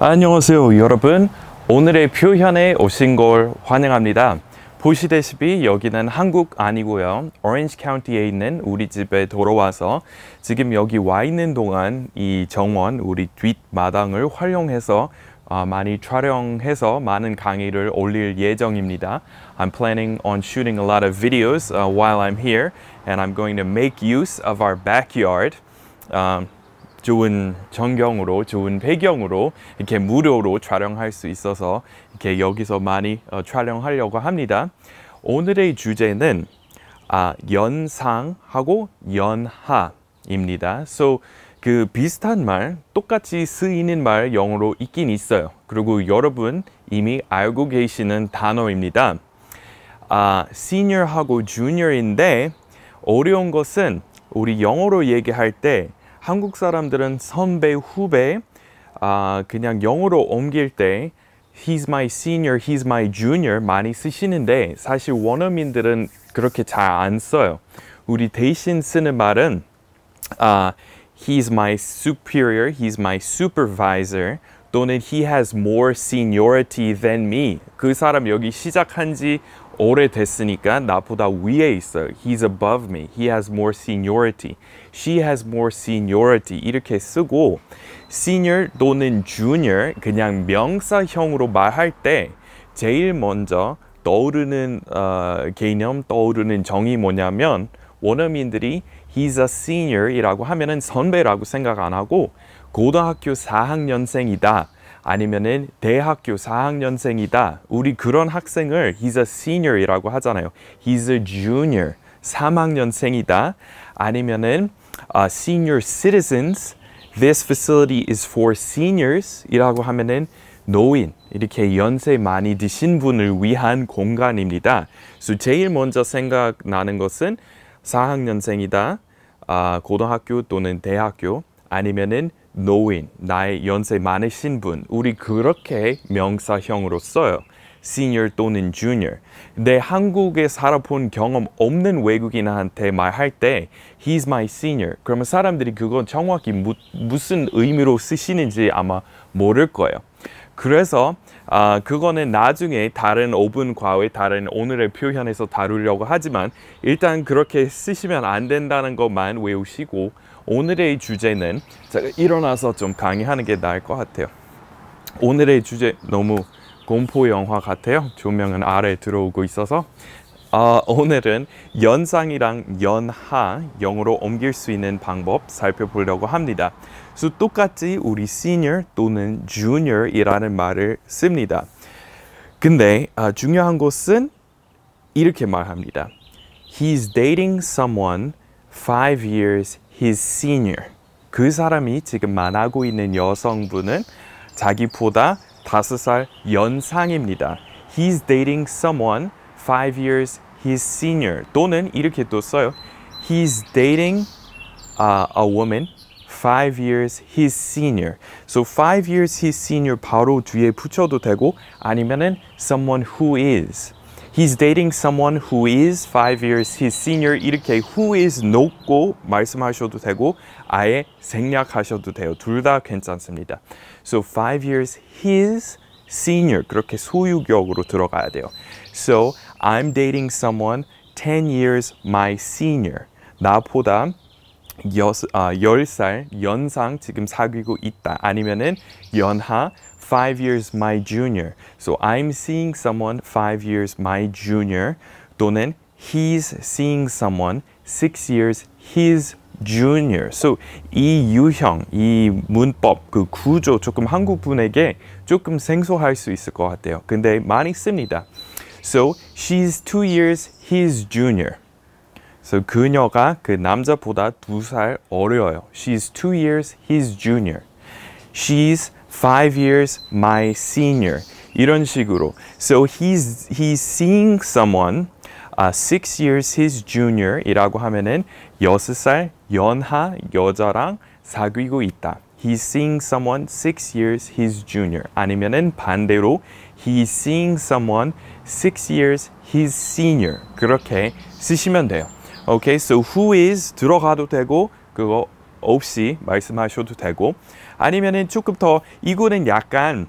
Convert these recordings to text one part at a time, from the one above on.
안녕하세요 여러분 오늘의 표현에 오신 걸 환영합니다 보시다시피 여기는 한국 아니고요 오렌지 카운티에 있는 우리 집에 돌아와서 지금 여기 와 있는 동안 이 정원 우리 뒷마당을 활용해서 아, 많이 촬영해서 많은 강의를 올릴 예정입니다 I'm planning on shooting a lot of videos uh, while I'm here and I'm going to make use of our backyard um, 좋은 전경으로 좋은 배경으로 이렇게 무료로 촬영할 수 있어서 이렇게 여기서 많이 어, 촬영하려고 합니다. 오늘의 주제는 아, 연상하고 연하입니다. So 그 비슷한 말, 똑같이 쓰이는 말 영어로 있긴 있어요. 그리고 여러분 이미 알고 계시는 단어입니다. 아, senior하고 junior인데 어려운 것은 우리 영어로 얘기할 때 한국 사람들은 선배, 후배 아, 그냥 영어로 옮길 때 he's my senior, he's my junior 많이 쓰시는데 사실 원어민들은 그렇게 잘 안 써요. 우리 대신 쓰는 말은 아, he's my superior, he's my supervisor 또는 he has more seniority than me. 그 사람 여기 시작한 지 오래됐으니까 나보다 위에 있어요. He's above me. He has more seniority. She has more seniority. 이렇게 쓰고 senior 또는 junior 그냥 명사형으로 말할 때 제일 먼저 떠오르는 어, 개념, 떠오르는 정이 뭐냐면 원어민들이 he's a senior이라고 하면 선배라고 생각 안 하고 고등학교 4학년생이다. 아니면은 대학교 4학년생이다. 우리 그런 학생을 he's a senior이라고 하잖아요. he's a junior. 3학년생이다. 아니면은 uh, senior citizens. This facility is for seniors 이라고 하면은 노인 이렇게 연세 많이 드신 분을 위한 공간입니다. So 제일 먼저 생각나는 것은 4학년생이다. 아, 고등학교 또는 대학교 아니면은 노인, 나의 연세 많으 신분, 우리 그렇게 명사형으로 써요. senior 또는 junior. 내 한국에 살아본 경험 없는 외국인한테 말할 때 he's my senior. 그러면 사람들이 그건 정확히 무, 무슨 의미로 쓰시는지 아마 모를 거예요. 그래서 아, 그거는 나중에 다른 오븐 과의 다른 오늘의 표현에서 다루려고 하지만 일단 그렇게 쓰시면 안 된다는 것만 외우시고 오늘의 주제는 제가 일어나서 좀 강의하는 게 나을 것 같아요. 오늘의 주제 너무 공포 영화 같아요. 조명은 아래 들어오고 있어서 아, 오늘은 연상이랑 연하 영어로 옮길 수 있는 방법 살펴보려고 합니다. 그래서 똑같이 우리 senior 또는 junior이라는 말을 씁니다. 근데 아, 중요한 것은 이렇게 말합니다. He's dating someone five years his senior. 그 사람이 지금 만나고 있는 여성분은 자기보다 다살 연상입니다. He's dating someone five years he's senior 또는 이렇게 또 써요. He's dating uh, a woman five years he's senior. So five years he's senior 바로 뒤에 붙여도 되고 아니면은 someone who is. He's dating someone who is five years his senior 이렇게 who is 놓고 말씀하셔도 되고 아예 생략하셔도 돼요. 둘 다 괜찮습니다. So five years his senior 그렇게 소유격으로 들어가야 돼요. So I'm dating someone 10 years my senior. 나보다 10살 연상 지금 사귀고 있다. 아니면은 연하 5 years my junior. So I'm seeing someone 5 years my junior. 또는 he's seeing someone 6 years his junior. So 이 유형, 이 문법, 그 구조 조금 한국 분에게 조금 생소할 수 있을 것 같아요. 근데 많이 씁니다. So she's two years his junior. So 그녀가 그 남자보다 두 살 어려요. She's two years his junior. She's five years my senior. 이런 식으로. So he's he's seeing someone uh, six years his junior이라고 하면은 여섯 살 연하 여자랑 사귀고 있다. He's seeing someone six years his junior. 아니면은 반대로 he's seeing someone six years his senior 그렇게 쓰시면 돼요. Okay, so who is 들어가도 되고 그거 없이 말씀하셔도 되고 아니면은 조금 더 이거는 약간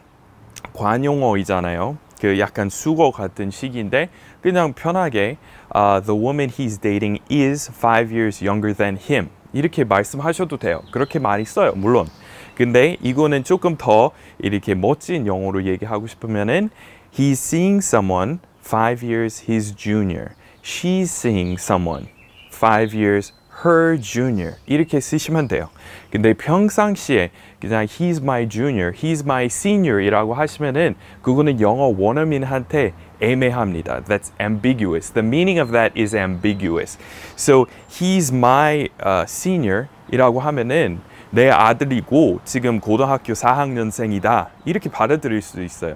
관용어이잖아요. 그 약간 수거 같은 식인데 그냥 편하게 uh, the woman he's dating is five years younger than him 이렇게 말씀하셔도 돼요. 그렇게 많이 써요. 물론 근데 이거는 조금 더 이렇게 멋진 영어로 얘기하고 싶으면은 He's seeing someone five years his junior. She's seeing someone five years her junior 이렇게 쓰시면 돼요. 근데 평상시에 그냥 he's my junior, he's my senior이라고 하시면은 그거는 영어 원어민한테 애매합니다. That's ambiguous. The meaning of that is ambiguous. So he's my uh, senior이라고 하면은 내 아들이고 지금 고등학교 4학년생이다 이렇게 받아들일 수도 있어요.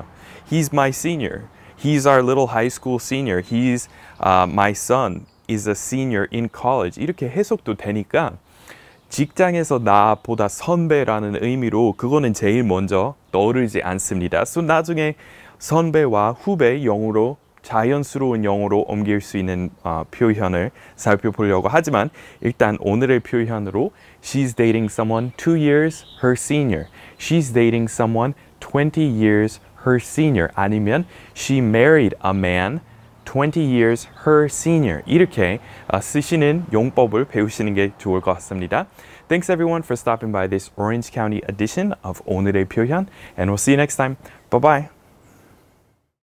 He's my senior. He's our little high school senior. He's uh, my son. Is a senior in college. 이렇게 해석도 되니까 직장에서 나보다 선배라는 의미로 그거는 제일 먼저 떠오르지 않습니다. So 나중에 선배와 후배 영어로 자연스러운 영어로 옮길 수 있는 어, 표현을 살펴보려고 하지만 일단 오늘의 표현으로 She's dating someone two years her senior. She's dating someone 20 years her senior. 아니면 She married a man 20 years her senior. 이렇게 어, 쓰시는 용법을 배우시는 게 좋을 것 같습니다. Thanks everyone for stopping by this Orange County edition of 오늘의 표현 and we'll see you next time. Bye bye.